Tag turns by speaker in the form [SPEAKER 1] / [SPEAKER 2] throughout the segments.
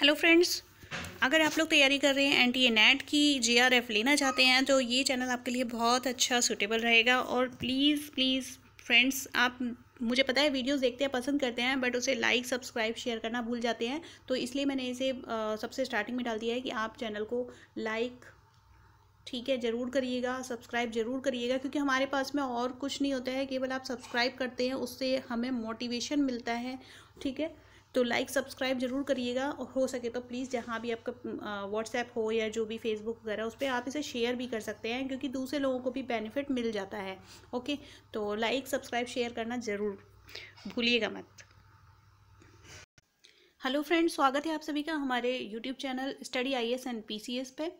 [SPEAKER 1] hello friends अगर आप लोग तैयारी कर रहे हैं एन टी ए नेट की जे आर एफ लेना चाहते हैं तो ये चैनल आपके लिए बहुत अच्छा सूटेबल रहेगा और प्लीज़ प्लीज़ फ्रेंड्स आप मुझे पता है वीडियोस देखते हैं पसंद करते हैं बट उसे लाइक सब्सक्राइब शेयर करना भूल जाते हैं तो इसलिए मैंने इसे सबसे स्टार्टिंग में डाल दिया है कि आप चैनल को लाइक ठीक है ज़रूर करिएगा सब्सक्राइब ज़रूर करिएगा क्योंकि हमारे पास में और कुछ नहीं होता है केवल आप सब्सक्राइब करते हैं उससे हमें मोटिवेशन मिलता है ठीक है तो लाइक सब्सक्राइब जरूर करिएगा और हो सके तो प्लीज़ जहाँ भी आपका व्हाट्सएप हो या जो भी फेसबुक वगैरह उस पर आप इसे शेयर भी कर सकते हैं क्योंकि दूसरे लोगों को भी बेनिफिट मिल जाता है ओके तो लाइक सब्सक्राइब शेयर करना ज़रूर भूलिएगा मत हेलो फ्रेंड्स स्वागत है आप सभी का हमारे YouTube channel study I S and P C S पे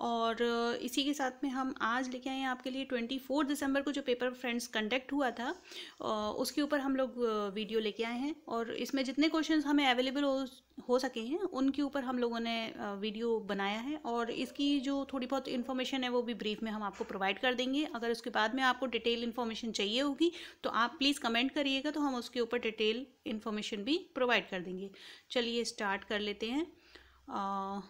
[SPEAKER 1] और इसी के साथ में हम आज लेके आए हैं आपके लिए ट्वेंटी फोर दिसंबर को जो पेपर फ्रेंड्स कंडक्ट हुआ था उसके ऊपर हम लोग वीडियो लेके आए हैं और इसमें जितने क्वेश्चन हमें अवेलेबल हो हो सके हैं उनके ऊपर हम लोगों ने वीडियो बनाया है और इसकी जो थोड़ी बहुत इन्फॉर्मेशन है वो भी ब्रीफ में हम आपको प्रोवाइड कर देंगे अगर उसके बाद में आपको डिटेल इन्फॉर्मेशन चाहिए होगी तो आप प्लीज़ कमेंट करिएगा तो हम उसके ऊपर डिटेल इन्फॉर्मेशन भी प्रोवाइड कर देंगे चलिए स्टार्ट कर लेते हैं आ,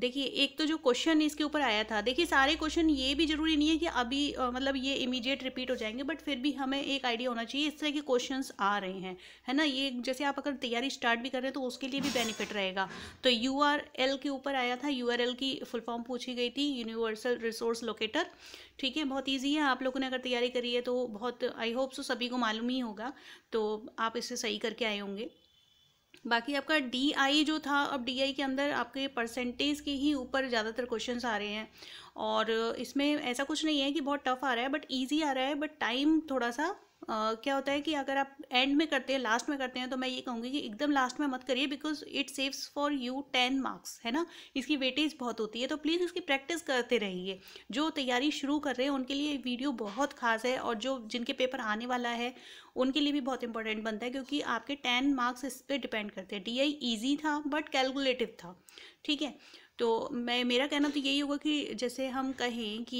[SPEAKER 1] देखिए एक तो जो क्वेश्चन इसके ऊपर आया था देखिए सारे क्वेश्चन ये भी जरूरी नहीं है कि अभी आ, मतलब ये इमीडिएट रिपीट हो जाएंगे बट फिर भी हमें एक आइडिया होना चाहिए इस तरह के क्वेश्चन आ रहे हैं है ना ये जैसे आप अगर तैयारी स्टार्ट भी कर रहे हैं तो उसके लिए भी बेनिफिट रहेगा तो यू आर एल के ऊपर आया था यू आर एल की फुल फॉर्म पूछी गई थी यूनिवर्सल रिसोर्स लोकेटर ठीक है बहुत ईजी है आप लोगों ने अगर तैयारी करी है तो बहुत आई होप सो सभी को मालूम ही होगा तो आप इसे सही करके आए होंगे बाकी आपका डी आई जो था अब डी आई के अंदर आपके परसेंटेज के ही ऊपर ज़्यादातर क्वेश्चन आ रहे हैं और इसमें ऐसा कुछ नहीं है कि बहुत टफ आ रहा है बट ईजी आ रहा है बट टाइम थोड़ा सा Uh, क्या होता है कि अगर आप एंड में करते हैं लास्ट में करते हैं तो मैं ये कहूँगी कि एकदम लास्ट में मत करिए because it saves for you ten marks है ना इसकी वेटेज बहुत होती है तो प्लीज़ इसकी प्रैक्टिस करते रहिए जो तैयारी शुरू कर रहे हैं उनके लिए वीडियो बहुत खास है और जो जिनके पेपर आने वाला है उनके लिए भी बहुत इंपॉर्टेंट बनता है क्योंकि आपके टेन मार्क्स इस पर डिपेंड करते हैं डी आई ईजी था बट कैलकुलेटिव था ठीक है तो मैं मेरा कहना तो यही होगा कि जैसे हम कहें कि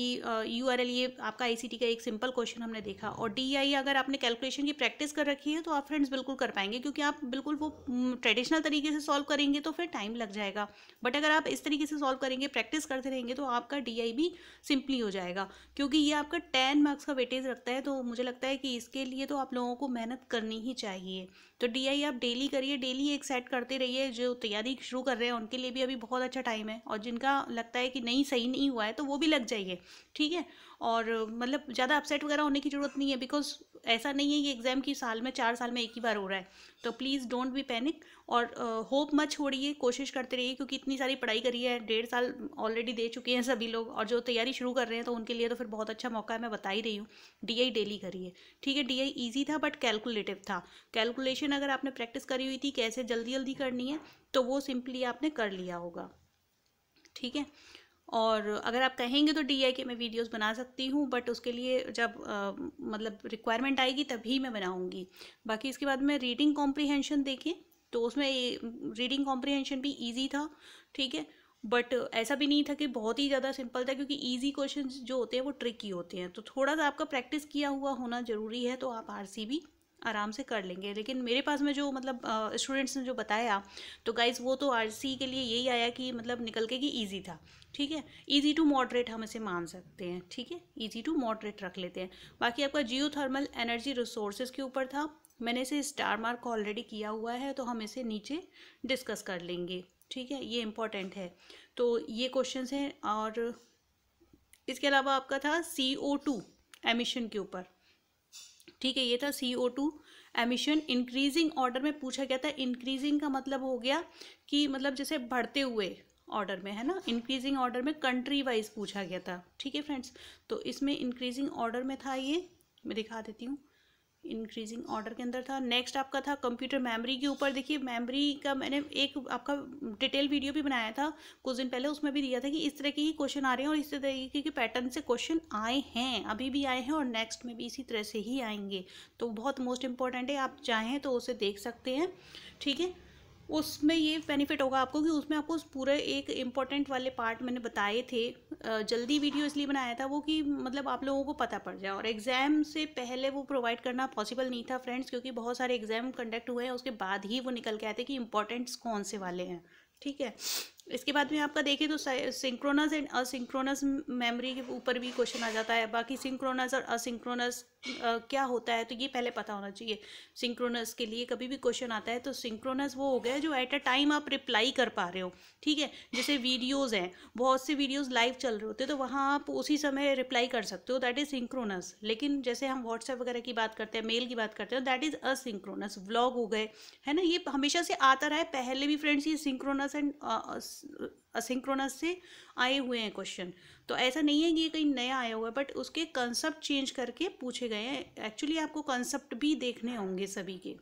[SPEAKER 1] यू आर एल ये आपका आई सी टी का एक सिंपल क्वेश्चन हमने देखा और डी आई अगर आपने कैलकुलेशन की प्रैक्टिस कर रखी है तो आप फ्रेंड्स बिल्कुल कर पाएंगे क्योंकि आप बिल्कुल वो ट्रेडिशनल तरीके से सॉल्व करेंगे तो फिर टाइम लग जाएगा बट अगर आप इस तरीके से सॉल्व करेंगे प्रैक्टिस करते रहेंगे तो आपका डी आई भी सिंपली हो जाएगा क्योंकि ये आपका टेन मार्क्स का वेटेज रखता है तो मुझे लगता है कि इसके लिए तो आप लोगों को मेहनत करनी ही चाहिए तो डी आई आप डेली करिए डेली एक सेट करते रहिए जो तैयारी शुरू कर रहे हैं उनके लिए भी अभी बहुत अच्छा टाइम है में और जिनका लगता है कि नहीं सही नहीं हुआ है तो वो भी लग जाइए ठीक है और मतलब ज़्यादा अपसेट वगैरह होने की ज़रूरत नहीं है बिकॉज ऐसा नहीं है ये एग्ज़ाम की साल में चार साल में एक ही बार हो रहा है तो प्लीज़ डोंट बी पैनिक और होप मत छोड़िए कोशिश करते रहिए क्योंकि इतनी सारी पढ़ाई करी है डेढ़ साल ऑलरेडी दे चुके हैं सभी लोग और जो तैयारी शुरू कर रहे हैं तो उनके लिए तो फिर बहुत अच्छा मौका है मैं बता ही रही हूँ डी आई डेली करिए ठीक है डी आई ईजी था बट कैलकुलेटिव था कैलकुलेशन अगर आपने प्रैक्टिस करी हुई थी कैसे जल्दी जल्दी करनी है तो वो सिंपली आपने कर लिया होगा ठीक है और अगर आप कहेंगे तो डी आई के मैं वीडियोस बना सकती हूँ बट उसके लिए जब आ, मतलब रिक्वायरमेंट आएगी तभी मैं बनाऊँगी बाकी इसके बाद में रीडिंग कॉम्प्रीहेंशन देखें तो उसमें रीडिंग कॉम्प्रीहेंशन भी ईजी था ठीक है बट ऐसा भी नहीं था कि बहुत ही ज़्यादा सिंपल था क्योंकि ईजी क्वेश्चन जो होते हैं वो ट्रिकी होते हैं तो थोड़ा सा आपका प्रैक्टिस किया हुआ होना ज़रूरी है तो आप आर सी भी आराम से कर लेंगे लेकिन मेरे पास में जो मतलब स्टूडेंट्स ने जो बताया तो गाइज वो तो आर के लिए यही आया कि मतलब निकल के कि ईजी था ठीक है ईजी टू मॉडरेट हम इसे मान सकते हैं ठीक है ईजी टू मॉडरेट रख लेते हैं बाकी आपका जियो थर्मल एनर्जी रिसोर्सेज के ऊपर था मैंने इसे स्टार मार्क ऑलरेडी किया हुआ है तो हम इसे नीचे डिस्कस कर लेंगे ठीक है ये इम्पॉर्टेंट है तो ये क्वेश्चन हैं और इसके अलावा आपका था सी ओ टू एमिशन के ऊपर ठीक है ये था C O two emission increasing order में पूछा गया था इंक्रीजिंग का मतलब हो गया कि मतलब जैसे बढ़ते हुए ऑर्डर में है ना इंक्रीजिंग ऑर्डर में कंट्री वाइज पूछा गया था ठीक है फ्रेंड्स तो इसमें इंक्रीजिंग ऑर्डर में था ये मैं दिखा देती हूँ इंक्रीजिंग ऑर्डर के अंदर था नेक्स्ट आपका था कंप्यूटर मेमोरी के ऊपर देखिए मेमोरी का मैंने एक आपका डिटेल वीडियो भी बनाया था कुछ दिन पहले उसमें भी दिया था कि इस तरह के ही क्वेश्चन आ रहे हैं और इस तरीके के पैटर्न से क्वेश्चन आए हैं अभी भी आए हैं और नेक्स्ट में भी इसी तरह से ही आएंगे तो बहुत मोस्ट इंपॉर्टेंट है आप चाहें तो उसे देख सकते हैं ठीक है उसमें ये बेनिफिट होगा आपको कि उसमें आपको उस पूरे एक इम्पॉर्टेंट वाले पार्ट मैंने बताए थे जल्दी वीडियो इसलिए बनाया था वो कि मतलब आप लोगों को पता पड़ जाए और एग्ज़ाम से पहले वो प्रोवाइड करना पॉसिबल नहीं था फ्रेंड्स क्योंकि बहुत सारे एग्ज़ाम कंडक्ट हुए हैं उसके बाद ही वो निकल के आए थे कि इम्पॉर्टेंट्स कौन से वाले हैं ठीक है इसके बाद में आपका देखें तो सिंक्रोनस एंड असिंक्रोनस मेमोरी के ऊपर भी क्वेश्चन आ जाता है बाकी सिंक्रोनस और असिंक्रोनस क्या होता है तो ये पहले पता होना चाहिए सिंक्रोनस के लिए कभी भी क्वेश्चन आता है तो सिंक्रोनस वो हो गया जो एट अ टाइम आप रिप्लाई कर पा रहे हो ठीक है जैसे वीडियोज़ हैं बहुत से वीडियोज़ लाइव चल रहे होते हैं तो वहाँ आप उसी समय रिप्लाई कर सकते हो दैट इज़ सिंक्रोनस लेकिन जैसे हम व्हाट्सएप वगैरह की बात करते हैं मेल की बात करते हैं दैट इज़ असिंक्रोनस व्लॉग हो गए है ना ये हमेशा से आता रहा है पहले भी फ्रेंड्स ये सिंक्रोनस एंड असिंक्रोनस से आए हुए हैं क्वेश्चन तो ऐसा नहीं है कि ये कहीं नया आया हुआ है बट उसके कंसेप्ट चेंज करके पूछे गए हैं एक्चुअली आपको कंसेप्ट भी देखने होंगे सभी के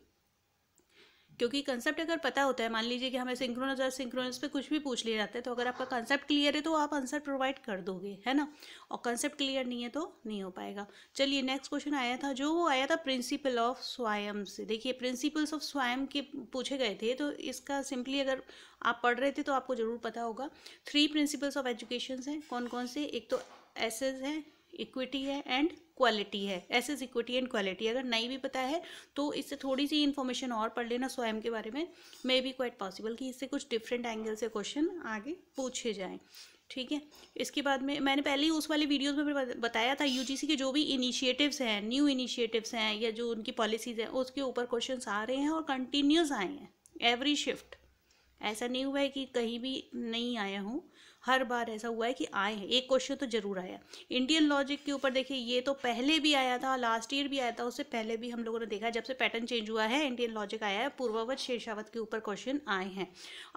[SPEAKER 1] क्योंकि कंसेप्ट अगर पता होता है मान लीजिए कि हमें सिंक्रोनस और सिंक्रोनस पे कुछ भी पूछ लिया जाता है तो अगर आपका कंसेप्ट क्लियर है तो आप आंसर प्रोवाइड कर दोगे है ना और कंसेप्ट क्लियर नहीं है तो नहीं हो पाएगा चलिए नेक्स्ट क्वेश्चन आया था जो वो आया था प्रिंसिपल ऑफ स्वयं से देखिए प्रिंसिपल्स ऑफ स्वयं के पूछे गए थे तो इसका सिंपली अगर आप पढ़ रहे थे तो आपको ज़रूर पता होगा थ्री प्रिंसिपल्स ऑफ एजुकेशन हैं कौन कौन से एक तो एसेज है इक्विटी है एंड क्वालिटी है access is equity and quality अगर नहीं भी पता है तो इससे थोड़ी सी इन्फॉर्मेशन और पढ़ लेना स्वयं के बारे में मे बी क्वाइट पॉसिबल कि इससे कुछ डिफरेंट एंगल से क्वेश्चन आगे पूछे जाएँ ठीक है इसके बाद में मैंने पहले ही उस वाले वीडियोस में बताया था यूजीसी के जो भी इनिशिएटिव्स हैं न्यू इनिशिएटिव्स हैं या जो उनकी पॉलिसीज़ हैं उसके ऊपर क्वेश्चंस आ रहे हैं और कंटिन्यूस आए हैं एवरी शिफ्ट ऐसा नहीं हुआ है कि कहीं भी नहीं आया हूँ हर बार ऐसा हुआ है कि आए हैं एक क्वेश्चन तो जरूर आया इंडियन लॉजिक के ऊपर देखिए ये तो पहले भी आया था लास्ट ईयर भी आया था उससे पहले भी हम लोगों ने देखा जब से पैटर्न चेंज हुआ है इंडियन लॉजिक आया है पूर्वावत शेषावत के ऊपर क्वेश्चन आए हैं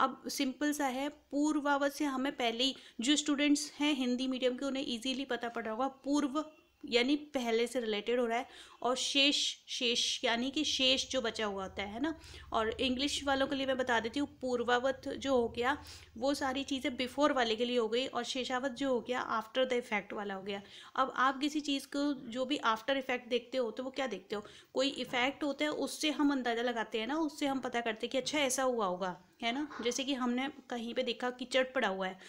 [SPEAKER 1] अब सिंपल सा है पूर्वावत से हमें पहले ही जो स्टूडेंट्स हैं हिंदी मीडियम के उन्हें ईजिली पता पड़ा होगा पूर्व यानी पहले से रिलेटेड हो रहा है और शेष शेष यानी कि शेष जो बचा हुआ होता है ना और इंग्लिश वालों के लिए मैं बता देती हूँ पूर्वावत जो हो गया वो सारी चीज़ें बिफोर वाले के लिए हो गई और शेषावत जो हो गया आफ्टर द इफ़ेक्ट वाला हो गया अब आप किसी चीज़ को जो भी आफ्टर इफ़ेक्ट देखते हो तो वो क्या देखते हो कोई इफ़ेक्ट होता है उससे हम अंदाज़ा लगाते हैं ना उससे हम पता करते हैं कि अच्छा ऐसा हुआ होगा है ना जैसे कि हमने कहीं पे देखा कीचड़ पड़ा हुआ है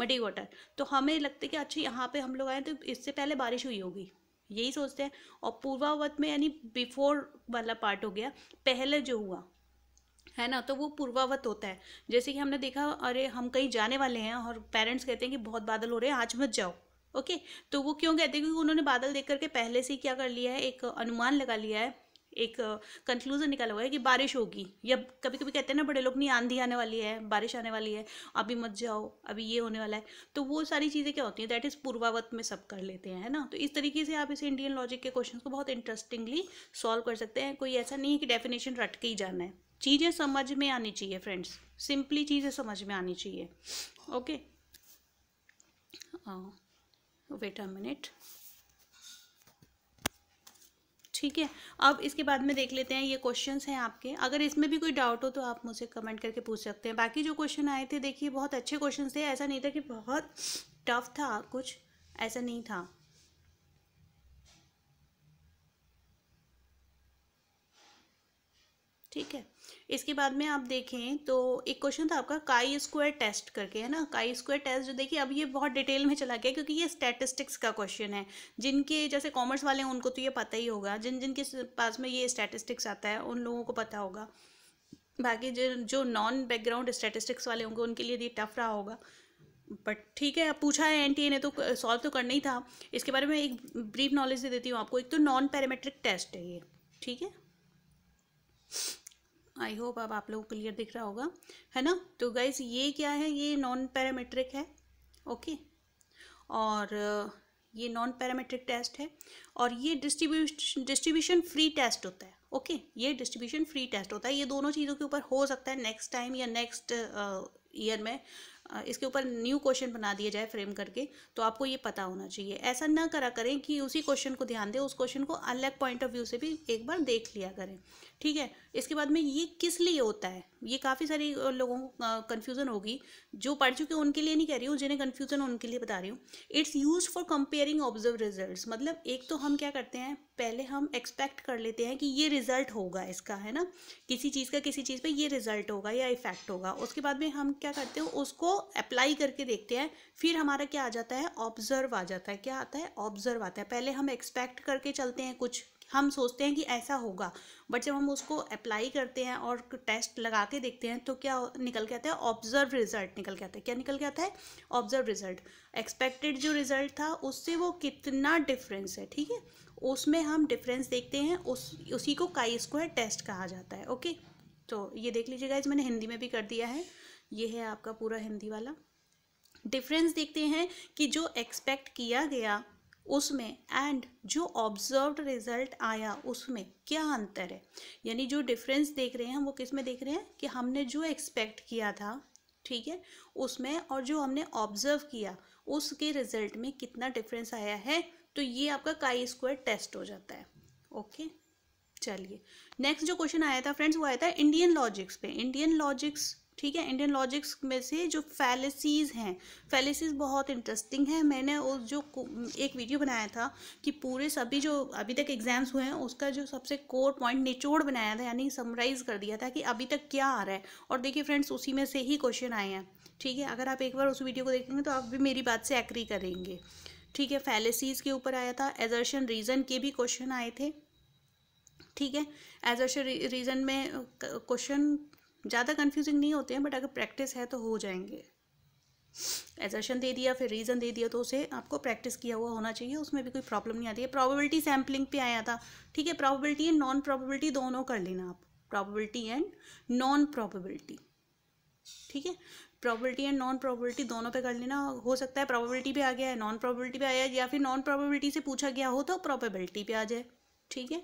[SPEAKER 1] मडी वाटर तो हमें लगता है कि अच्छा यहाँ पे हम लोग आए तो इससे पहले बारिश हुई होगी यही सोचते हैं और पूर्वावत में यानी बिफोर वाला पार्ट हो गया पहले जो हुआ है ना तो वो पूर्वावत होता है जैसे कि हमने देखा अरे हम कहीं जाने वाले हैं और पेरेंट्स कहते हैं कि बहुत बादल हो रहे हैं आज मत जाओ ओके तो वो क्यों कहते हैं क्योंकि उन्होंने बादल देख करके पहले से ही क्या कर लिया है एक अनुमान लगा लिया है एक कंक्लूज़न निकाला हुआ है कि बारिश होगी या कभी कभी कहते हैं ना बड़े लोग नहीं आंधी आने वाली है बारिश आने वाली है अभी मत जाओ अभी ये होने वाला है तो वो सारी चीज़ें क्या होती हैं दैट इज़ पूर्वावत में सब कर लेते हैं है ना तो इस तरीके से आप इस इंडियन लॉजिक के क्वेश्चन को बहुत इंटरेस्टिंगली सॉल्व कर सकते हैं कोई ऐसा नहीं है कि डेफिनेशन रट के ही जाना है चीज़ें समझ में आनी चाहिए फ्रेंड्स सिंपली चीज़ें समझ में आनी चाहिए ओके वेट अ मिनट ठीक है अब इसके बाद में देख लेते हैं ये क्वेश्चन हैं आपके अगर इसमें भी कोई डाउट हो तो आप मुझे कमेंट करके पूछ सकते हैं बाकी जो क्वेश्चन आए थे देखिए बहुत अच्छे क्वेश्चन थे ऐसा नहीं था कि बहुत टफ था कुछ ऐसा नहीं था ठीक है इसके बाद में आप देखें तो एक क्वेश्चन था आपका काई स्क्वायर टेस्ट करके है ना काई स्क्वायर टेस्ट जो देखिए अब ये बहुत डिटेल में चला गया क्योंकि ये स्टैटिस्टिक्स का क्वेश्चन है जिनके जैसे कॉमर्स वाले हैं उनको तो ये पता ही होगा जिन जिनके पास में ये स्टैटिस्टिक्स आता है उन लोगों को पता होगा बाकी जो जो नॉन बैकग्राउंड स्टैटिस्टिक्स वाले होंगे उनके लिए तो ये टफ रहा होगा बट ठीक है अब पूछा है एनटीए ने तो सॉल्व तो करना ही था इसके बारे में एक ब्रीफ नॉलेज दे देती हूँ आपको एक तो नॉन पैरामेट्रिक टेस्ट है ये ठीक है आई होप अब आप लोग क्लियर दिख रहा होगा है ना तो गाइज ये क्या है ये नॉन पैरामेट्रिक है ओके और uh, ये नॉन पैरामेट्रिक टेस्ट है और ये डिस्ट्रीब्यूशन डिस्ट्रीब्यूशन फ्री टेस्ट होता है ओके ये डिस्ट्रीब्यूशन फ्री टेस्ट होता है ये दोनों चीज़ों के ऊपर हो सकता है नेक्स्ट टाइम या नेक्स्ट ईयर uh, में इसके ऊपर न्यू क्वेश्चन बना दिया जाए फ्रेम करके तो आपको ये पता होना चाहिए ऐसा ना करा करें कि उसी क्वेश्चन को ध्यान दें उस क्वेश्चन को अलग पॉइंट ऑफ व्यू से भी एक बार देख लिया करें ठीक है इसके बाद में ये किस लिए होता है ये काफ़ी सारी लोगों को कन्फ्यूज़न होगी जो पढ़ चुके उनके लिए नहीं कह रही हूँ जिन्हें कन्फ्यूज़न उनके लिए बता रही हूँ it's use for comparing observe result मतलब एक तो हम क्या करते हैं पहले हम एक्सपेक्ट कर लेते हैं कि ये रिजल्ट होगा इसका है ना किसी चीज़ का किसी चीज़ पर ये रिजल्ट होगा या इफेक्ट होगा उसके बाद में हम क्या करते हैं उसको अप्लाई करके देखते हैं फिर हमारा क्या आ जाता है ऑब्जर्व आ जाता है क्या आता है ऑब्जर्व आता है पहले हम एक्सपेक्ट करके चलते हैं कुछ हम सोचते हैं कि ऐसा होगा बट जब हम उसको अप्लाई करते हैं और टेस्ट लगा के देखते हैं तो क्या निकल के आता है ऑब्जर्व रिजल्ट निकल के आता है क्या निकल के आता है ऑब्जर्व रिजल्ट एक्सपेक्टेड जो रिजल्ट था उससे वो कितना डिफरेंस है ठीक है उसमें हम डिफरेंस देखते हैं उस उसी को काई स्क्वायर टेस्ट कहा जाता है ओके तो ये देख लीजिएगा इस मैंने हिंदी में भी कर दिया है ये है आपका पूरा हिंदी वाला डिफरेंस देखते हैं कि जो एक्सपेक्ट किया गया उसमें एंड जो ऑब्जर्व रिजल्ट आया उसमें क्या अंतर है यानी जो डिफरेंस देख रहे हैं हम वो किस में देख रहे हैं कि हमने जो एक्सपेक्ट किया था ठीक है उसमें और जो हमने ऑब्जर्व किया उसके रिजल्ट में कितना डिफरेंस आया है तो ये आपका काई स्क्वायर टेस्ट हो जाता है ओके चलिए नेक्स्ट जो क्वेश्चन आया था फ्रेंड्स वो आया था इंडियन लॉजिक्स पे इंडियन लॉजिक्स ठीक है इंडियन लॉजिक्स में से जो फैलेसीज हैं फैलेसीज बहुत इंटरेस्टिंग है मैंने उस जो एक वीडियो बनाया था कि पूरे सभी जो अभी तक एग्जाम्स हुए हैं उसका जो सबसे कोर पॉइंट निचोड़ बनाया था यानी समराइज कर दिया था कि अभी तक क्या आ रहा है और देखिए फ्रेंड्स उसी में से ही क्वेश्चन आए हैं ठीक है अगर आप एक बार उस वीडियो को देखेंगे तो आप भी मेरी बात से एग्री करेंगे ठीक है फैलेसीज के ऊपर आया था एजर्शन रीज़न के भी क्वेश्चन आए थे ठीक है एजर्शन रीज़न में क्वेश्चन ज़्यादा कन्फ्यूजिंग नहीं होते हैं बट अगर प्रैक्टिस है तो हो जाएंगे एजर्शन दे दिया फिर रीज़न दे दिया तो उसे आपको प्रैक्टिस किया हुआ होना चाहिए उसमें भी कोई प्रॉब्लम नहीं आती है प्रॉबिलिटी सैम्पलिंग पे आया था ठीक है प्रॉबिलिटी एंड नॉन प्रॉबिलिटी दोनों कर लेना आप प्रॉबिलिटी एंड नॉन प्रॉबिलिटी ठीक है प्रॉबिलिटी एंड नॉन प्रॉबिलिटी दोनों पे कर लेना हो सकता है प्रॉबिलिटी पे आ गया है नॉन प्रॉबिलिटी पे आया या फिर नॉन प्रॉबिलिटी से पूछा गया हो तो प्रॉबिलिटी पे आ जाए ठीक है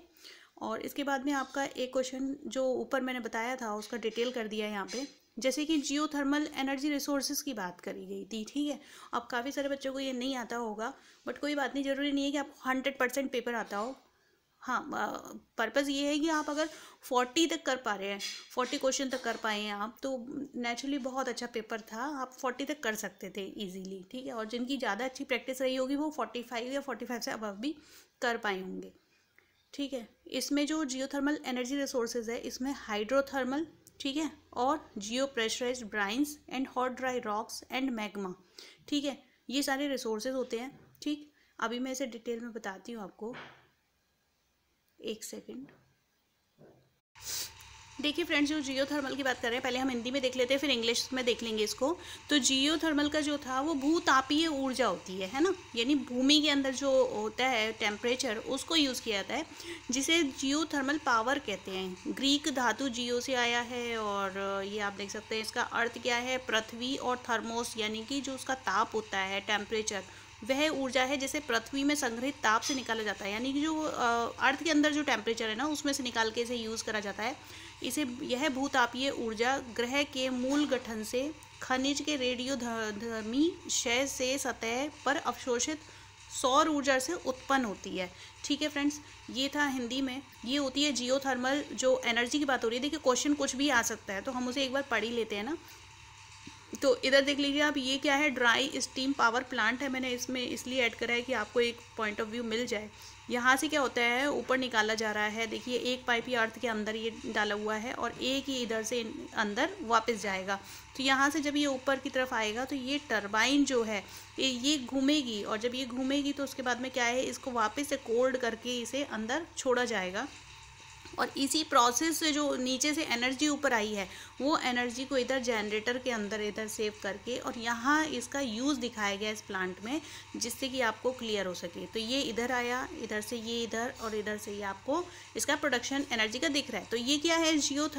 [SPEAKER 1] और इसके बाद में आपका एक क्वेश्चन जो ऊपर मैंने बताया था उसका डिटेल कर दिया है यहाँ पे जैसे कि जियो थर्मल एनर्जी रिसोर्सेज की बात करी गई थी ठीक है अब काफ़ी सारे बच्चों को ये नहीं आता होगा बट कोई बात नहीं ज़रूरी नहीं है कि आपको हंड्रेड परसेंट पेपर आता हो हाँ पर्पज़ ये है कि आप अगर फोर्टी तक कर पा रहे हैं फोर्टी क्वेश्चन तक कर पाए हैं आप तो नेचुरली बहुत अच्छा पेपर था आप फोर्टी तक कर सकते थे इजीली ठीक है और जिनकी ज़्यादा अच्छी प्रैक्टिस रही होगी वो फोर्टी फाइव या फोर्टी फाइव से अब भी कर पाए होंगे ठीक है इसमें जो जियोथर्मल एनर्जी रिसोर्सेज है इसमें हाइड्रोथर्मल ठीक है और geo pressurise brines and hot dry rocks and magma ठीक है ये सारे रिसोर्सेज होते हैं ठीक अभी मैं इसे डिटेल में बताती हूँ आपको एक सेकेंड देखिए फ्रेंड्स जो जियो थर्मल की बात कर रहे हैं पहले हम हिंदी में देख लेते हैं फिर इंग्लिश में देख लेंगे इसको तो जियो थर्मल का जो था वो भूतापीय ऊर्जा होती है है ना यानी भूमि के अंदर जो होता है टेम्परेचर उसको यूज़ किया जाता है जिसे जियो थर्मल पावर कहते हैं ग्रीक धातु जियो से आया है और ये आप देख सकते हैं इसका अर्थ क्या है पृथ्वी और थर्मोस यानी कि जो उसका ताप होता है टेम्परेचर वह ऊर्जा है जिसे पृथ्वी में संग्रहित ताप से निकाला जाता है यानी कि जो अर्थ के अंदर जो टेम्परेचर है ना उसमें से निकाल के इसे यूज़ करा जाता है इसे यह भूतापीय ऊर्जा ग्रह के मूल गठन से खनिज के रेडियोधर्मी क्षय से सतह पर अवशोषित सौर ऊर्जा से उत्पन्न होती है ठीक है फ्रेंड्स ये था हिंदी में ये होती है जियो थर्मल जो एनर्जी की बात हो रही है देखिए क्वेश्चन कुछ भी आ सकता है तो हम उसे एक बार पढ़ ही लेते हैं ना तो इधर देख लीजिए आप ये क्या है ड्राई स्टीम पावर प्लांट है मैंने इसमें इसलिए ऐड करा है कि आपको एक पॉइंट ऑफ व्यू मिल जाए यहाँ से क्या होता है ऊपर निकाला जा रहा है देखिए एक पाइप ही अर्थ के अंदर ये डाला हुआ है और एक ही इधर से अंदर वापस जाएगा तो यहाँ से जब ये ऊपर की तरफ आएगा तो ये टरबाइन जो है ये घूमेगी और जब ये घूमेगी तो उसके बाद में क्या है इसको वापस से कोल्ड करके इसे अंदर छोड़ा जाएगा और इसी प्रोसेस से जो नीचे से एनर्जी ऊपर आई है वो एनर्जी को इधर जनरेटर के अंदर इधर सेव करके और यहाँ इसका यूज़ दिखाया गया इस प्लांट में जिससे कि आपको क्लियर हो सके तो ये इधर आया इधर से ये इधर और इधर से ये आपको इसका प्रोडक्शन एनर्जी का दिख रहा है तो ये क्या है जियो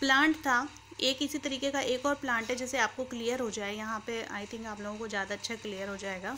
[SPEAKER 1] प्लांट था एक इसी तरीके का एक और प्लांट है जैसे आपको क्लियर हो जाए यहाँ पर आई थिंक आप लोगों को ज़्यादा अच्छा क्लियर हो जाएगा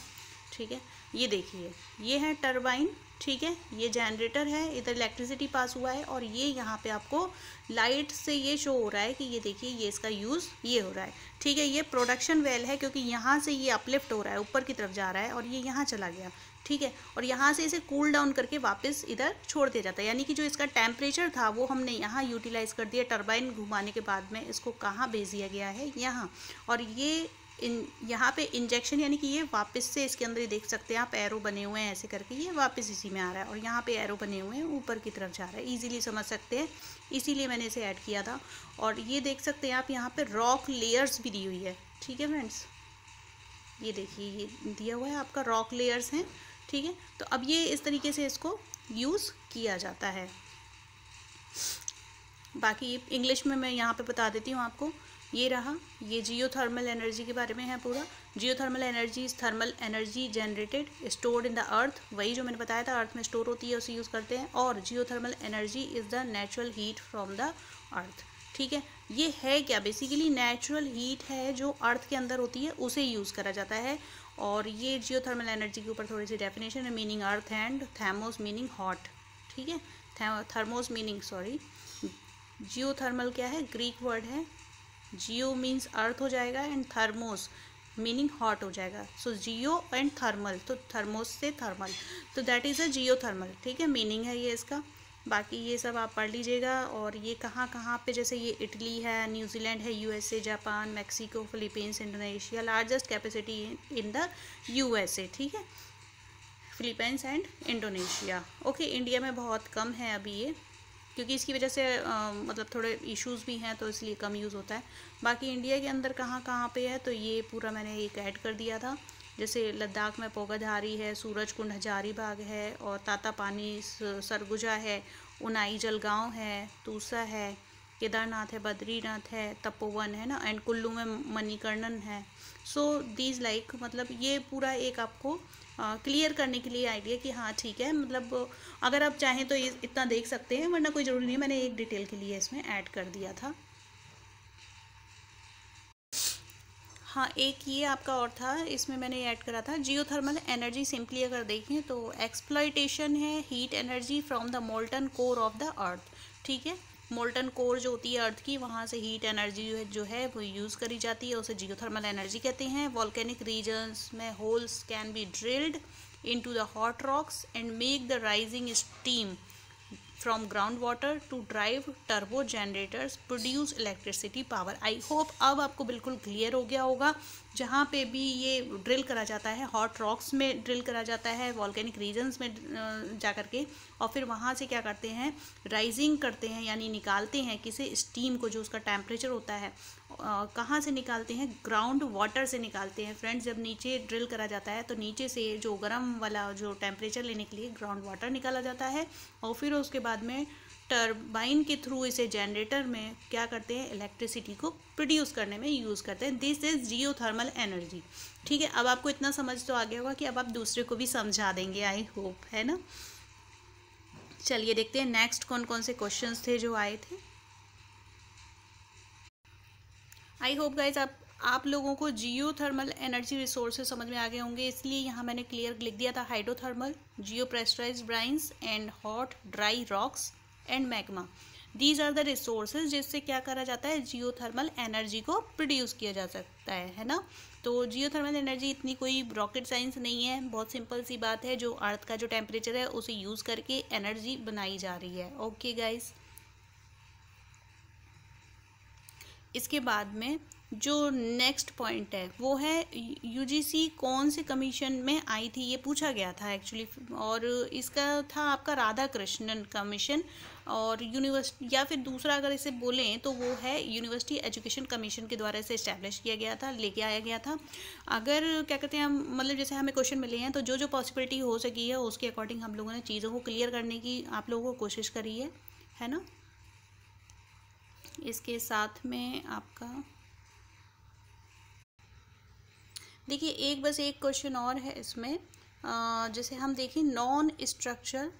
[SPEAKER 1] ठीक है ये देखिए ये है टर्बाइन ठीक है ये जनरेटर है इधर इलेक्ट्रिसिटी पास हुआ है और ये यहाँ पे आपको लाइट से ये शो हो रहा है कि ये देखिए ये इसका यूज़ ये हो रहा है ठीक है ये प्रोडक्शन वेल है क्योंकि यहाँ से ये अपलिफ्ट हो रहा है ऊपर की तरफ जा रहा है और ये यहाँ चला गया ठीक है और यहाँ से इसे कूल डाउन करके वापस इधर छोड़ दिया जाता है यानी कि जो इसका टेम्परेचर था वो हमने यहाँ यूटिलाइज़ कर दिया टर्बाइन घुमाने के बाद में इसको कहाँ भेज दिया गया है यहाँ और ये इन यहाँ पे इंजेक्शन यानी कि ये वापस से इसके अंदर ही देख सकते हैं आप एरो बने हुए हैं ऐसे करके ये वापस इसी में आ रहा है और यहाँ पे एरो बने हुए हैं ऊपर की तरफ जा रहा है इजीली समझ सकते हैं इसीलिए मैंने इसे ऐड किया था और ये देख सकते हैं आप यहाँ पे रॉक लेयर्स भी दी हुई है ठीक है फ्रेंड्स ये देखिए ये दिया हुआ है आपका रॉक लेयर्स हैं ठीक है तो अब ये इस तरीके से इसको यूज़ किया जाता है बाकी इंग्लिश में मैं यहाँ पर बता देती हूँ आपको ये रहा ये जियो थर्मल एनर्जी के बारे में है पूरा geo thermal energy is thermal energy generated stored in the earth वही जो मैंने बताया था अर्थ में स्टोर होती है उसे यूज़ करते हैं और geo thermal energy is the natural heat from the earth ठीक है ये है क्या बेसिकली नेचुरल हीट है जो अर्थ के अंदर होती है उसे यूज़ करा जाता है और ये जियो थर्मल एनर्जी के ऊपर थोड़ी सी डेफिनेशन है meaning earth and thermos meaning hot ठीक है thermos meaning sorry geo thermal क्या है ग्रीक वर्ड है जियो मीन्स अर्थ हो जाएगा एंड थर्मोस मीनिंग हॉट हो जाएगा सो जियो एंड थर्मल तो थर्मोस से थर्मल तो that is a geo thermal ठीक है मीनिंग है ये इसका बाकी ये सब आप पढ़ लीजिएगा और ये कहाँ कहाँ पे जैसे ये इटली है न्यूजीलैंड है USA Japan Mexico Philippines Indonesia largest capacity in the USA ठीक है Philippines and Indonesia okay India में बहुत कम है अभी ये क्योंकि इसकी वजह से आ, मतलब थोड़े इश्यूज भी हैं तो इसलिए कम यूज़ होता है बाकी इंडिया के अंदर कहाँ कहाँ पे है तो ये पूरा मैंने एक ऐड कर दिया था जैसे लद्दाख में पोगाधारी है सूरज कुंड हजारी बाग है और ताता पानी सरगुजा है उनाई जलगांव है तूसा है केदारनाथ है बद्रीनाथ है तपोवन है ना एंड कुल्लू में मणिकर्णन है सो दीज लाइक मतलब ये पूरा एक आपको क्लियर uh, करने के लिए आइडिया कि हाँ ठीक है मतलब अगर आप चाहें तो ये इतना देख सकते हैं वरना कोई ज़रूरी नहीं मैंने एक डिटेल के लिए इसमें ऐड कर दिया था हाँ एक ये आपका और था इसमें मैंने ऐड करा था जियोथर्मल एनर्जी सिंपली अगर देखें तो एक्सप्लाइटेशन है heat energy from the molten core of the earth ठीक है मोल्टन कोर जो होती है अर्थ की वहाँ से हीट एनर्जी जो है वो यूज़ करी जाती है उसे जियोथर्मल एनर्जी कहते हैं वॉल्केनिक रीजन्स में holes can be drilled into the hot rocks and make the rising steam from ground water to drive turbo generators produce electricity power I hope अब आपको बिल्कुल क्लियर हो गया होगा जहाँ पे भी ये ड्रिल करा जाता है हॉट रॉक्स में ड्रिल करा जाता है वॉल्केनिक रीजन्स में जा कर के और फिर वहाँ से क्या करते हैं राइजिंग करते हैं यानी निकालते हैं किसी स्टीम को जो उसका टेम्परेचर होता है कहाँ से निकालते हैं ग्राउंड वाटर से निकालते हैं फ्रेंड्स जब नीचे ड्रिल करा जाता है तो नीचे से जो गर्म वाला जो टेम्परेचर लेने के लिए ग्राउंड वाटर निकाला जाता है और फिर उसके बाद में टर्बाइन के थ्रू इसे जनरेटर में क्या करते हैं इलेक्ट्रिसिटी को प्रोड्यूस करने में यूज़ करते हैं this is geo thermal energy ठीक है अब आपको इतना समझ तो आ गया होगा कि अब आप दूसरे को भी समझा देंगे आई होप है ना चलिए देखते हैं नेक्स्ट कौन कौन से क्वेश्चंस थे जो आए थे आई होप गाइज आप आप लोगों को जियो थर्मल एनर्जी रिसोर्सेज समझ में आ गए होंगे इसलिए यहाँ मैंने क्लियर लिख दिया था hydrothermal geo pressurise brines and hot dry rocks and magma these are the resources जिससे क्या करा जाता है जियो थर्मल एनर्जी को प्रोड्यूस किया जा सकता है है ना तो जियो थर्मल एनर्जी इतनी कोई रॉकेट साइंस नहीं है बहुत सिंपल सी बात है जो अर्थ का जो टेम्परेचर है उसे यूज़ करके एनर्जी बनाई जा रही है ओके okay, गाइज़ इसके बाद में जो नेक्स्ट पॉइंट है वो है यूजीसी कौन से कमीशन में आई थी ये पूछा गया था एक्चुअली और इसका था आपका राधा कृष्णन कमीशन और यूनिवर्सिटी या फिर दूसरा अगर इसे बोलें तो वो है यूनिवर्सिटी एजुकेशन कमीशन के द्वारा इसे इस्टेब्लिश किया गया था लेके आया गया था अगर क्या कहते हैं हम मतलब जैसे हमें क्वेश्चन मिले हैं तो जो जो पॉसिबिलिटी हो सकी है उसके अकॉर्डिंग हम लोगों ने चीज़ों को क्लियर करने की आप लोगों को कोशिश करी है है ना इसके साथ में आपका देखिए एक बस एक क्वेश्चन और है इसमें जैसे हम देखें नॉन स्ट्रक्चर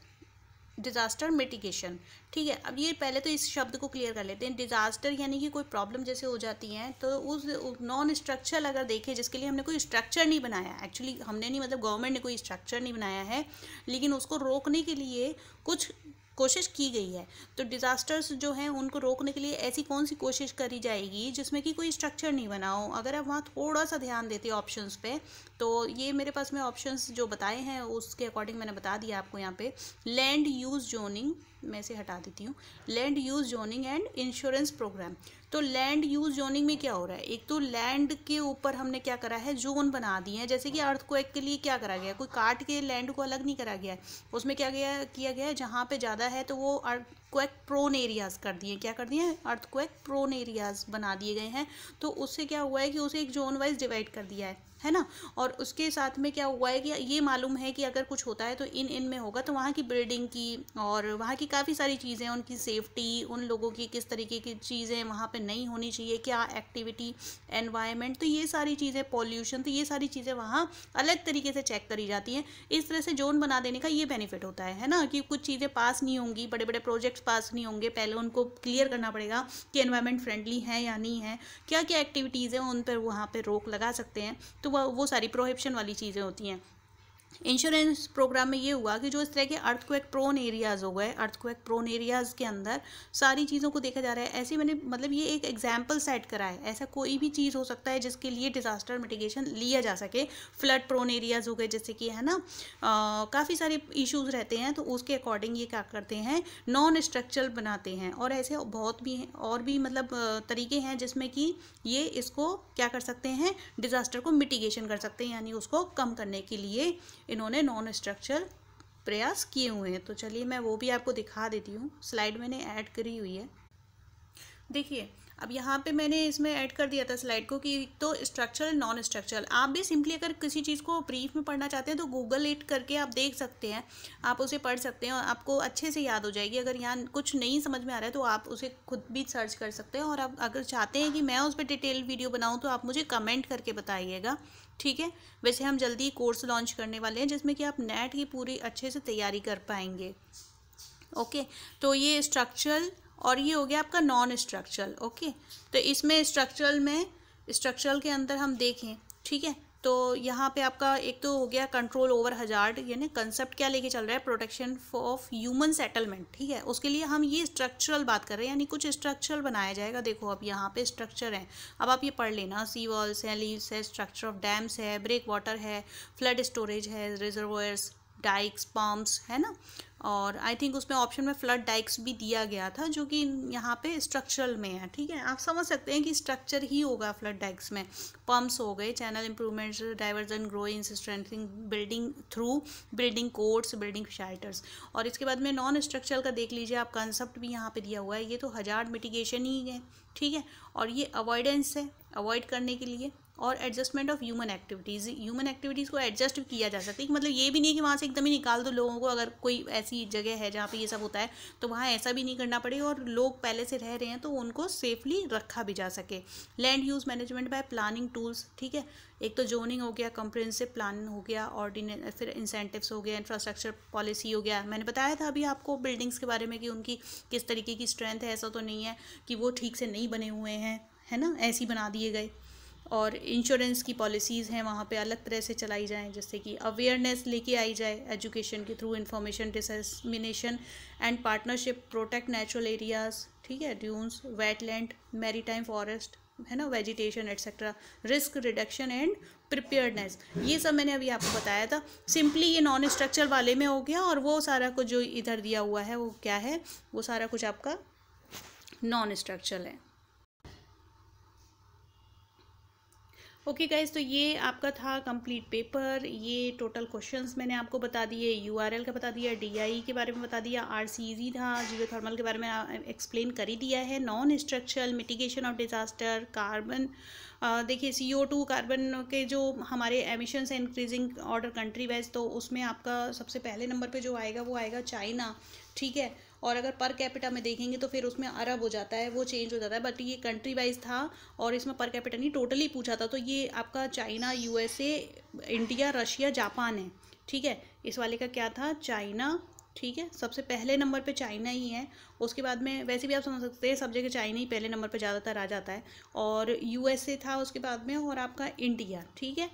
[SPEAKER 1] डिज़ास्टर मिटिगेशन ठीक है अब ये पहले तो इस शब्द को क्लियर कर लेते हैं डिज़ास्टर यानी कि कोई प्रॉब्लम जैसे हो जाती है तो उस नॉन स्ट्रक्चर अगर देखें जिसके लिए हमने कोई स्ट्रक्चर नहीं बनाया एक्चुअली हमने नहीं मतलब गवर्नमेंट ने कोई स्ट्रक्चर नहीं बनाया है लेकिन उसको रोकने के लिए कुछ कोशिश की गई है तो डिज़ास्टर्स जो हैं उनको रोकने के लिए ऐसी कौन सी कोशिश करी जाएगी जिसमें कि कोई स्ट्रक्चर नहीं बनाओ अगर आप वहाँ थोड़ा सा ध्यान देते ऑप्शंस पे तो ये मेरे पास में ऑप्शंस जो बताए हैं उसके अकॉर्डिंग मैंने बता दिया आपको यहाँ पे लैंड यूज़ जोनिंग मैं इसे हटा देती हूँ land use zoning and insurance programme तो लैंड यूज़ जोनिंग में क्या हो रहा है एक तो लैंड के ऊपर हमने क्या करा है जोन बना दिए हैं जैसे कि अर्थ को के लिए क्या करा गया कोई काट के लैंड को अलग नहीं करा गया है उसमें क्या गया किया गया है जहाँ पर ज़्यादा है तो वो अर्थ क्वेक प्रोन एरियाज़ कर दिए क्या कर दिए अर्थ क्वेक प्रोन एरियाज़ बना दिए गए हैं तो उससे क्या हुआ है कि उसे एक जोन वाइज डिवाइड कर दिया है है ना और उसके साथ में क्या हुआ है कि ये मालूम है कि अगर कुछ होता है तो इन इन में होगा तो वहाँ की बिल्डिंग की और वहाँ की काफ़ी सारी चीज़ें उनकी सेफ्टी उन लोगों की किस तरीके की चीज़ें वहाँ पर नहीं होनी चाहिए क्या एक्टिविटी एनवायरमेंट तो ये सारी चीज़ें पॉल्यूशन तो ये सारी चीज़ें वहाँ अलग तरीके से चेक करी जाती हैं इस तरह से जोन बना देने का ये बेनिफिट होता है है ना कि कुछ चीज़ें पास नहीं होंगी बड़े बड़े प्रोजेक्ट्स पास नहीं होंगे पहले उनको क्लियर करना पड़ेगा कि एनवायरमेंट फ्रेंडली है या नहीं है क्या क्या एक्टिविटीज़ हैं उन पर वहाँ पर रोक लगा सकते हैं तो वो सारी प्रोहिबिशन वाली चीज़ें होती हैं इंश्योरेंस प्रोग्राम में ये हुआ कि जो इस तरह के अर्थ को प्रोन एरियाज़ हो गए अर्थ प्रोन एरियाज़ के अंदर सारी चीज़ों को देखा जा रहा है ऐसे मैंने मतलब ये एक एग्जाम्पल सेट करा है ऐसा कोई भी चीज़ हो सकता है जिसके लिए डिज़ास्टर मिटिगेशन लिया जा सके फ्लड प्रोन एरियाज़ हो गए जैसे कि है ना काफ़ी सारे इशूज़ रहते हैं तो उसके अकॉर्डिंग ये क्या करते हैं नॉन स्ट्रक्चरल बनाते हैं और ऐसे बहुत भी हैं और भी मतलब तरीके हैं जिसमें कि ये इसको क्या कर सकते हैं डिज़ास्टर को मिटिगेशन कर सकते हैं यानी उसको कम करने के लिए इन्होंने नॉन स्ट्रक्चरल प्रयास किए हुए हैं तो चलिए मैं वो भी आपको दिखा देती हूँ स्लाइड मैंने ऐड करी हुई है देखिए अब यहाँ पे मैंने इसमें ऐड कर दिया था स्लाइड को कि तो स्ट्रक्चरल नॉन स्ट्रक्चरल आप भी सिंपली अगर किसी चीज़ को ब्रीफ में पढ़ना चाहते हैं तो गूगल इट करके आप देख सकते हैं आप उसे पढ़ सकते हैं और आपको अच्छे से याद हो जाएगी अगर यहाँ कुछ नहीं समझ में आ रहा है तो आप उसे खुद भी सर्च कर सकते हैं और आप अगर चाहते हैं कि मैं उस पर डिटेल वीडियो बनाऊँ तो आप मुझे कमेंट करके बताइएगा ठीक है वैसे हम जल्दी कोर्स लॉन्च करने वाले हैं जिसमें कि आप नेट की पूरी अच्छे से तैयारी कर पाएंगे ओके तो ये स्ट्रक्चरल और ये हो गया आपका नॉन स्ट्रक्चरल ओके तो इसमें स्ट्रक्चरल में स्ट्रक्चरल के अंदर हम देखें ठीक है तो यहाँ पे आपका एक तो हो गया कंट्रोल ओवर हजार्ड यानी कंसेप्ट क्या लेके चल रहा है प्रोटेक्शन ऑफ ह्यूमन सेटलमेंट ठीक है उसके लिए हम ये स्ट्रक्चरल बात कर रहे हैं यानी कुछ स्ट्रक्चरल बनाया जाएगा देखो अब यहाँ पे स्ट्रक्चर है अब आप ये पढ़ लेना सी वॉल्स हैं लीव्स है स्ट्रक्चर ऑफ डैम्स है ब्रेक वाटर है फ्लड स्टोरेज है रिजर्वर्स डाइक्स पम्प्स है ना और आई थिंक उसमें ऑप्शन में फ्लड डाइक्स भी दिया गया था जो कि यहाँ पे स्ट्रक्चरल में है ठीक है आप समझ सकते हैं कि स्ट्रक्चर ही होगा फ्लड डाइक्स में पम्प्स हो गए channel improvements diversion growing strengthening building through building codes building shelters और इसके बाद में नॉन स्ट्रक्चरल का देख लीजिए आप कंसेप्ट भी यहाँ पर दिया हुआ है ये तो हजार मिटिगेशन ही है ठीक है और ये अवॉइडेंस है अवॉइड करने के लिए और adjustment of human activities human activities को एडजस्ट किया जा सकता है मतलब ये भी नहीं कि वहाँ से एकदम ही निकाल दो लोगों को अगर कोई ऐसी जगह है जहाँ पे ये सब होता है तो वहाँ ऐसा भी नहीं करना पड़ेगा और लोग पहले से रह रहे हैं तो उनको सेफली रखा भी जा सके land use management by planning tools ठीक है एक तो जोनिंग हो गया कंप्रेंसिव प्लान हो गया ऑर्डिनेंस फिर इंसेंटिव्स हो गया इंफ्रास्ट्रक्चर पॉलिसी हो गया मैंने बताया था अभी आपको बिल्डिंग्स के बारे में कि उनकी किस तरीके की स्ट्रेंथ है ऐसा तो नहीं है कि वो ठीक से नहीं बने हुए हैं है ना ऐसी बना दिए गए और इंश्योरेंस की पॉलिसीज़ हैं वहाँ पे अलग तरह से चलाई जाएँ जैसे कि अवेयरनेस लेके आई जाए एजुकेशन के through information dissemination and partnership protect natural areas ठीक है ड्यून्स वेटलैंड मैरीटाइम फॉरेस्ट है ना vegetation etcetera risk reduction and preparedness ये सब मैंने अभी आपको बताया था सिंपली ये नॉन स्ट्रक्चर वाले में हो गया और वो सारा कुछ जो इधर दिया हुआ है वो क्या है वो सारा कुछ आपका नॉन स्ट्रक्चर है ओके okay गाइज तो ये आपका था कंप्लीट पेपर ये टोटल क्वेश्चंस मैंने आपको बता दिए यूआरएल का बता दिया डीआई e के बारे में बता दिया आरसीजी e था जियोथर्मल के बारे में एक्सप्लेन कर ही दिया है non structural mitigation of disaster carbon देखिए सी ओ टू कार्बन के जो हमारे एमिशंस हैं इंक्रीजिंग ऑर्डर कंट्री वाइज तो उसमें आपका सबसे पहले नंबर पर जो आएगा वो आएगा चाइना ठीक है और अगर पर कैपिटा में देखेंगे तो फिर उसमें अरब हो जाता है वो चेंज हो जाता है बट ये कंट्री वाइज था और इसमें पर कैपिटा नहीं टोटली पूछा था तो ये आपका China USA India Russia Japan है ठीक है इस वाले का क्या था चाइना ठीक है सबसे पहले नंबर पे चाइना ही है उसके बाद में वैसे भी आप समझ सकते हैं सब जगह चाइना ही पहले नंबर पे ज़्यादातर आ जाता है और यूएसए था उसके बाद में और आपका इंडिया ठीक है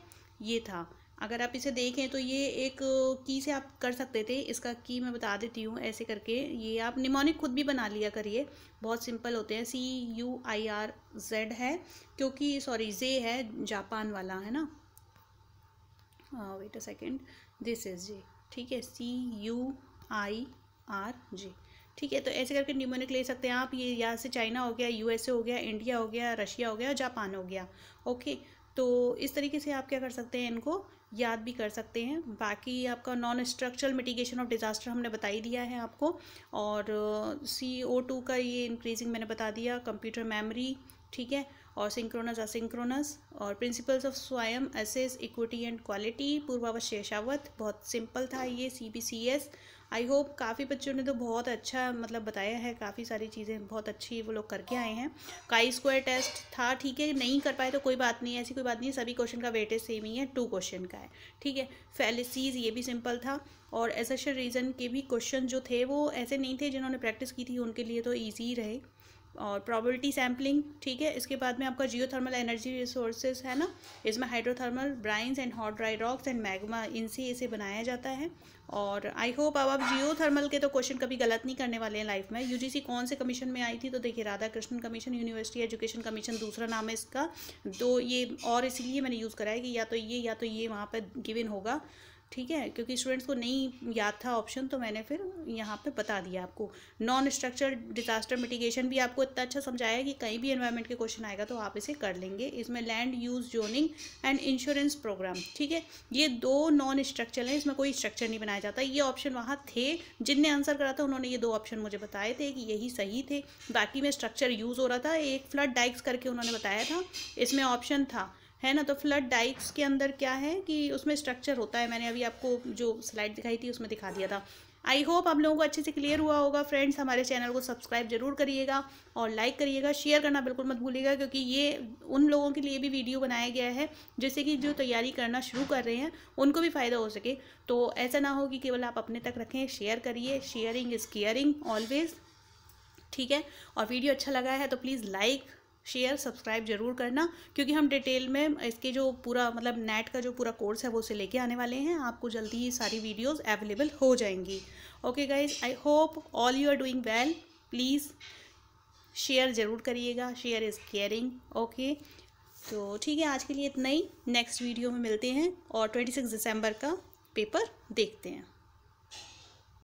[SPEAKER 1] ये था अगर आप इसे देखें तो ये एक की से आप कर सकते थे इसका की मैं बता देती हूँ ऐसे करके ये आप निमोनिक खुद भी बना लिया करिए बहुत सिंपल होते हैं C U I R Z है क्योंकि सॉरी जे है जापान वाला है ना wait a second this is J ठीक है सी यू आई आर जे ठीक है तो ऐसे करके निमोनिक ले सकते हैं आप ये यहाँ से चाइना हो गया यू हो गया इंडिया हो गया रशिया हो गया जापान हो गया ओके तो इस तरीके से आप क्या कर सकते हैं इनको याद भी कर सकते हैं बाकी आपका non structural mitigation of disaster हमने बता ही दिया है आपको और सी ओ टू का ये इंक्रीजिंग मैंने बता दिया कंप्यूटर मेमोरी ठीक है और सिंक्रोनस असिंक्रोनस और प्रिंसिपल्स ऑफ स्वयं एसेस इक्विटी एंड क्वालिटी पूर्वावश्यशावत बहुत सिंपल था ये C B C S I hope काफ़ी बच्चों ने तो बहुत अच्छा मतलब बताया है काफ़ी सारी चीज़ें बहुत अच्छी वो लोग करके आए हैं काई स्क्वायर टेस्ट था ठीक है नहीं कर पाए तो कोई बात नहीं ऐसी कोई बात नहीं सभी क्वेश्चन का वेटेज सेम ही है टू क्वेश्चन का है ठीक है फेलिसीज़ ये भी सिंपल था और एसेशन रीज़न के भी क्वेश्चन जो थे वो ऐसे नहीं थे जिन्होंने प्रैक्टिस की थी उनके लिए तो ईजी रहे और प्रॉबर्टी सैम्पलिंग ठीक है इसके बाद में आपका जियो थर्मल एनर्जी रिसोर्सेज है ना इसमें hydrothermal brines and hot dry rocks and magma इनसे इसे बनाया जाता है और आई होप अब आप जियो थर्मल के तो क्वेश्चन कभी गलत नहीं करने वाले हैं लाइफ में यूजीसी कौन से कमीशन में आई थी तो देखिए Radha Krishna commission university education commission दूसरा नाम है इसका तो ये और इसलिए मैंने यूज़ करा है कि या तो ये या तो ये वहाँ पर गिविन होगा ठीक है क्योंकि स्टूडेंट्स को नहीं याद था ऑप्शन तो मैंने फिर यहाँ पे बता दिया आपको नॉन स्ट्रक्चर डिजास्टर मिटिगेशन भी आपको इतना अच्छा समझाया कि कहीं भी एनवायरनमेंट के क्वेश्चन आएगा तो आप इसे कर लेंगे इसमें land use zoning and insurance program ठीक है ये दो नॉन स्ट्रक्चर हैं इसमें कोई स्ट्रक्चर नहीं बनाया जाता ये ऑप्शन वहाँ थे जिनने आंसर करा था उन्होंने ये दो ऑप्शन मुझे बताए थे कि यही सही थे बाकी में स्ट्रक्चर यूज़ हो रहा था एक फ्लड डाइक्स करके उन्होंने बताया था इसमें ऑप्शन था है ना तो फ्लड डाइक्स के अंदर क्या है कि उसमें स्ट्रक्चर होता है मैंने अभी आपको जो स्लाइड दिखाई थी उसमें दिखा दिया था आई होप आप लोगों को अच्छे से क्लियर हुआ होगा फ्रेंड्स हमारे चैनल को सब्सक्राइब जरूर करिएगा और लाइक करिएगा शेयर करना बिल्कुल मत भूलिएगा क्योंकि ये उन लोगों के लिए भी वीडियो बनाया गया है जैसे कि जो तैयारी करना शुरू कर रहे हैं उनको भी फ़ायदा हो सके तो ऐसा ना हो कि केवल आप अपने तक रखें शेयर करिए शेयरिंग इज़ केयरिंग ऑलवेज़ ठीक है और वीडियो अच्छा लगा है तो प्लीज़ लाइक शेयर सब्सक्राइब जरूर करना क्योंकि हम डिटेल में इसके जो पूरा मतलब नेट का जो पूरा कोर्स है वो उसे लेके आने वाले हैं आपको जल्दी ही सारी वीडियोस अवेलेबल हो जाएंगी okay guys I hope all you are doing well please share ज़रूर करिएगा शेयर इज़ केयरिंग ओके तो ठीक है आज के लिए इतना ही नेक्स्ट वीडियो में मिलते हैं और ट्वेंटी सिक्स दिसंबर का पेपर देखते हैं